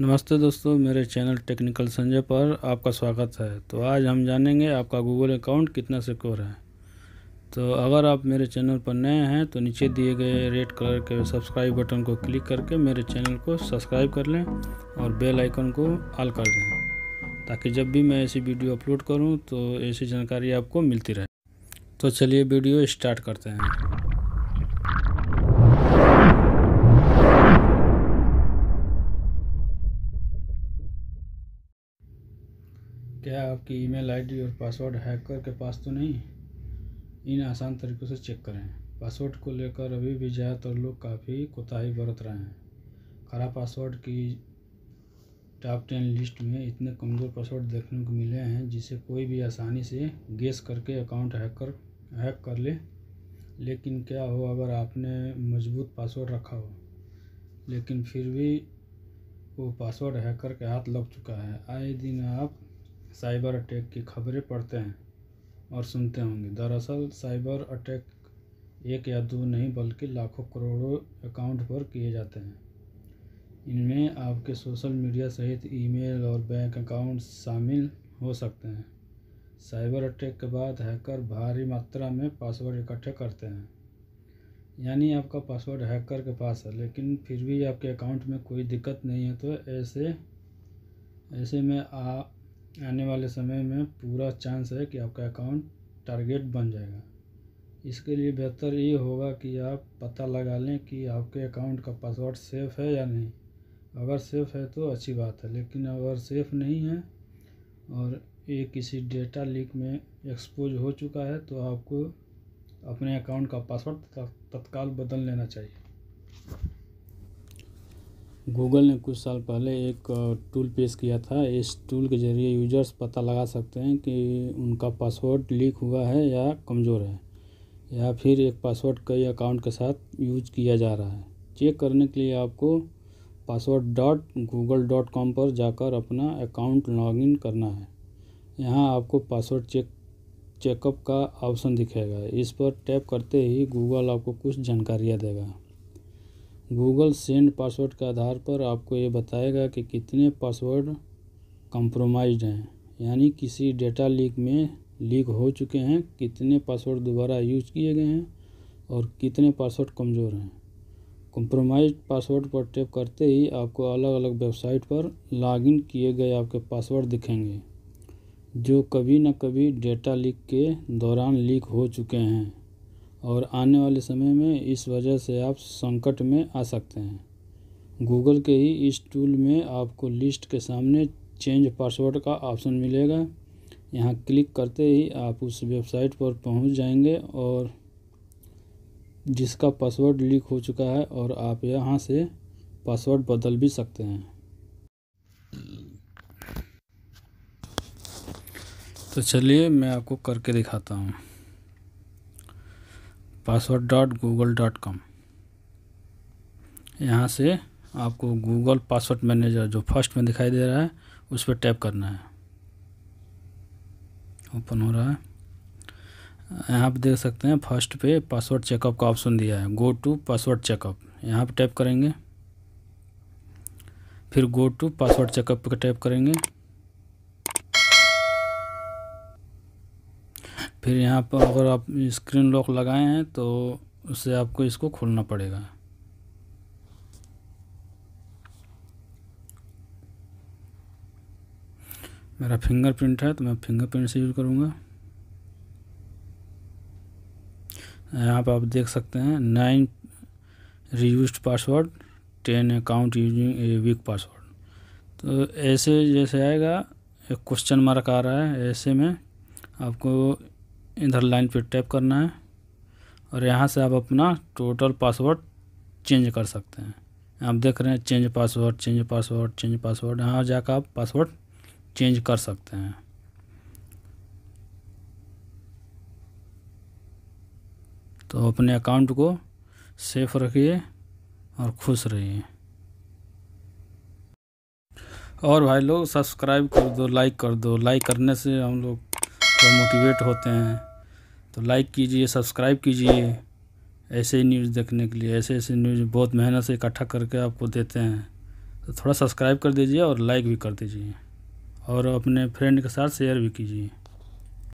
नमस्ते दोस्तों मेरे चैनल टेक्निकल संजय पर आपका स्वागत है तो आज हम जानेंगे आपका गूगल अकाउंट कितना सिक्योर है तो अगर आप मेरे चैनल पर नए हैं तो नीचे दिए गए रेड कलर के सब्सक्राइब बटन को क्लिक करके मेरे चैनल को सब्सक्राइब कर लें और बेल आइकन को ऑल कर दें ताकि जब भी मैं ऐसी वीडियो अपलोड करूँ तो ऐसी जानकारी आपको मिलती रहे तो चलिए वीडियो स्टार्ट करते हैं क्या आपकी ईमेल आईडी और पासवर्ड हैकर के पास तो नहीं इन आसान तरीक़ों से चेक करें पासवर्ड को लेकर अभी भी ज़्यादातर लोग काफ़ी कोताही बरत रहे हैं खराब पासवर्ड की टॉप टेन लिस्ट में इतने कमज़ोर पासवर्ड देखने को मिले हैं जिसे कोई भी आसानी से गेस करके अकाउंट हैक कर हैक कर ले लेकिन क्या हो अगर आपने मजबूत पासवर्ड रखा हो लेकिन फिर भी वो पासवर्ड हैकर के हाथ लग चुका है आए दिन आप साइबर अटैक की खबरें पढ़ते हैं और सुनते होंगे दरअसल साइबर अटैक एक या दो नहीं बल्कि लाखों करोड़ों अकाउंट पर किए जाते हैं इनमें आपके सोशल मीडिया सहित ईमेल और बैंक अकाउंट शामिल हो सकते हैं साइबर अटैक के बाद हैकर भारी मात्रा में पासवर्ड इकट्ठे करते हैं यानी आपका पासवर्ड हैकर के पास है लेकिन फिर भी आपके अकाउंट में कोई दिक्कत नहीं है तो ऐसे ऐसे में आप आने वाले समय में पूरा चांस है कि आपका अकाउंट टारगेट बन जाएगा इसके लिए बेहतर ये होगा कि आप पता लगा लें कि आपके अकाउंट का पासवर्ड सेफ़ है या नहीं अगर सेफ़ है तो अच्छी बात है लेकिन अगर सेफ़ नहीं है और ये किसी डेटा लीक में एक्सपोज हो चुका है तो आपको अपने अकाउंट का पासवर्ड तत्काल बदल लेना चाहिए गूगल ने कुछ साल पहले एक टूल पेश किया था इस टूल के ज़रिए यूजर्स पता लगा सकते हैं कि उनका पासवर्ड लीक हुआ है या कमज़ोर है या फिर एक पासवर्ड कई अकाउंट के साथ यूज किया जा रहा है चेक करने के लिए आपको password dot Google dot com पर जाकर अपना अकाउंट लॉगिन करना है यहाँ आपको पासवर्ड चेक चेकअप का ऑप्शन दिखेगा इस पर टैप करते ही गूगल आपको कुछ जानकारियाँ देगा गूगल सेंड पासवर्ड के आधार पर आपको ये बताएगा कि कितने पासवर्ड कंप्रोमाइज्ड हैं यानी किसी डेटा लीक में लीक हो चुके हैं कितने पासवर्ड दोबारा यूज किए गए हैं और कितने पासवर्ड कमज़ोर हैं कंप्रोमाइज पासवर्ड पर टैप करते ही आपको अलग अलग वेबसाइट पर लॉगिन किए गए आपके पासवर्ड दिखेंगे जो कभी न कभी डेटा लीक के दौरान लीक हो चुके हैं और आने वाले समय में इस वजह से आप संकट में आ सकते हैं गूगल के ही इस टूल में आपको लिस्ट के सामने चेंज पासवर्ड का ऑप्शन मिलेगा यहाँ क्लिक करते ही आप उस वेबसाइट पर पहुँच जाएंगे और जिसका पासवर्ड लीक हो चुका है और आप यहाँ से पासवर्ड बदल भी सकते हैं तो चलिए मैं आपको करके दिखाता हूँ password dot Google dot com यहाँ से आपको गूगल पासवर्ड मैनेजर जो फर्स्ट में दिखाई दे रहा है उस पर टैप करना है ओपन हो रहा है यहाँ पर देख सकते हैं फर्स्ट पे पासवर्ड चेकअप का ऑप्शन दिया है गो टू पासवर्ड चेकअप यहाँ पर टैप करेंगे फिर गो टू पासवर्ड चेकअप पर टैप करेंगे फिर यहाँ पर अगर आप स्क्रीन लॉक लगाए हैं तो उससे आपको इसको खोलना पड़ेगा मेरा फिंगरप्रिंट है तो मैं फिंगरप्रिंट से यूज़ करूँगा यहाँ पर आप देख सकते हैं nine reuse password ten account using a weak password तो ऐसे जैसे आएगा एक क्वेश्चन मार्क आ रहा है ऐसे में आपको इधर लाइन पे टैप करना है और यहाँ से आप अपना टोटल पासवर्ड चेंज कर सकते हैं आप देख रहे हैं change password change password change password यहाँ जाकर आप पासवर्ड चेंज कर सकते हैं तो अपने अकाउंट को सेफ रखिए और खुश रहिए और भाई लोग सब्सक्राइब कर दो लाइक कर दो लाइक करने से हम लोग तो मोटिवेट होते हैं तो लाइक कीजिए सब्सक्राइब कीजिए ऐसे ही न्यूज़ देखने के लिए ऐसे ऐसे न्यूज़ बहुत मेहनत से इकट्ठा करके आपको देते हैं तो थोड़ा सब्सक्राइब कर दीजिए और लाइक भी कर दीजिए और अपने फ्रेंड के साथ शेयर भी कीजिए